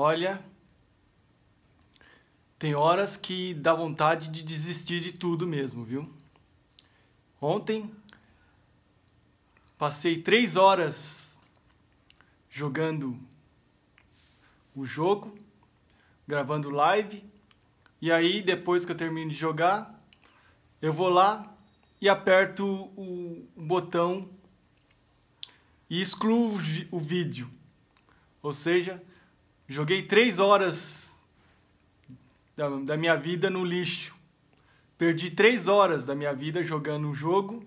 Olha, tem horas que dá vontade de desistir de tudo mesmo, viu? Ontem passei três horas jogando o jogo, gravando live, e aí depois que eu termino de jogar, eu vou lá e aperto o botão e excluo o vídeo. Ou seja, Joguei três horas da, da minha vida no lixo. Perdi três horas da minha vida jogando um jogo,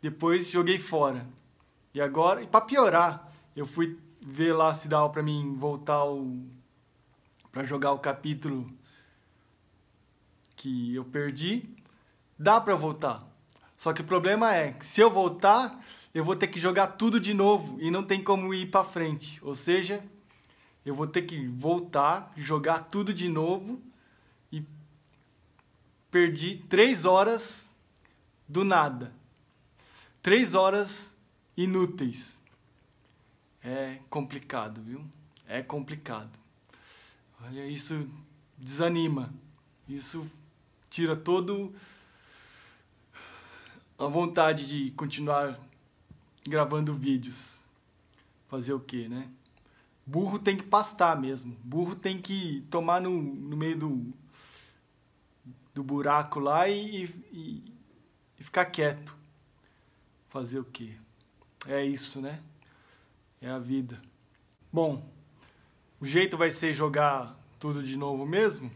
depois joguei fora. E agora, e para piorar, eu fui ver lá se dava para mim voltar o para jogar o capítulo que eu perdi. Dá para voltar. Só que o problema é que se eu voltar, eu vou ter que jogar tudo de novo e não tem como ir para frente. Ou seja, eu vou ter que voltar, jogar tudo de novo e perdi três horas do nada. Três horas inúteis. É complicado, viu? É complicado. Olha, isso desanima. Isso tira todo a vontade de continuar gravando vídeos. Fazer o quê, né? Burro tem que pastar mesmo. Burro tem que tomar no, no meio do, do buraco lá e, e, e ficar quieto. Fazer o quê? É isso, né? É a vida. Bom, o jeito vai ser jogar tudo de novo mesmo?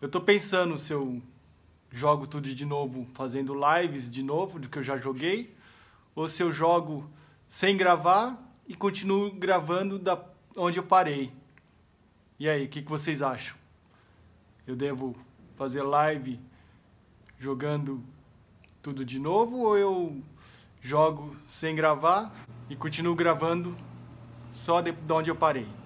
Eu tô pensando se eu jogo tudo de novo fazendo lives de novo do que eu já joguei, ou se eu jogo sem gravar e continuo gravando da onde eu parei. E aí, o que, que vocês acham? Eu devo fazer live jogando tudo de novo ou eu jogo sem gravar e continuo gravando só de, de onde eu parei?